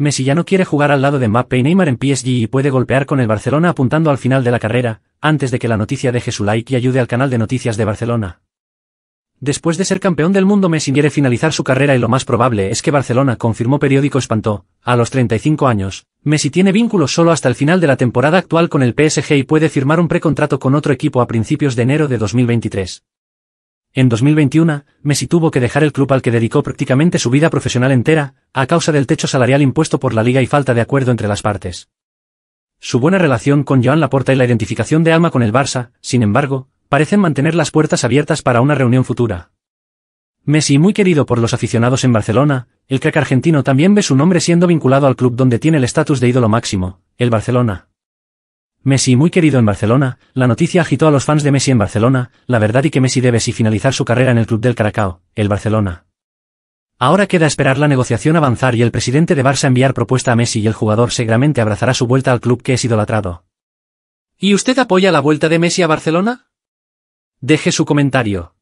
Messi ya no quiere jugar al lado de Mbappé y Neymar en PSG y puede golpear con el Barcelona apuntando al final de la carrera, antes de que la noticia deje su like y ayude al canal de noticias de Barcelona. Después de ser campeón del mundo Messi quiere finalizar su carrera y lo más probable es que Barcelona confirmó periódico espantó, a los 35 años, Messi tiene vínculos solo hasta el final de la temporada actual con el PSG y puede firmar un precontrato con otro equipo a principios de enero de 2023. En 2021, Messi tuvo que dejar el club al que dedicó prácticamente su vida profesional entera, a causa del techo salarial impuesto por la liga y falta de acuerdo entre las partes. Su buena relación con Joan Laporta y la identificación de Alma con el Barça, sin embargo, parecen mantener las puertas abiertas para una reunión futura. Messi, muy querido por los aficionados en Barcelona, el crack argentino también ve su nombre siendo vinculado al club donde tiene el estatus de ídolo máximo, el Barcelona. Messi muy querido en Barcelona, la noticia agitó a los fans de Messi en Barcelona, la verdad y que Messi debe si finalizar su carrera en el club del Caracao, el Barcelona. Ahora queda esperar la negociación avanzar y el presidente de Barça enviar propuesta a Messi y el jugador seguramente abrazará su vuelta al club que es idolatrado. ¿Y usted apoya la vuelta de Messi a Barcelona? Deje su comentario.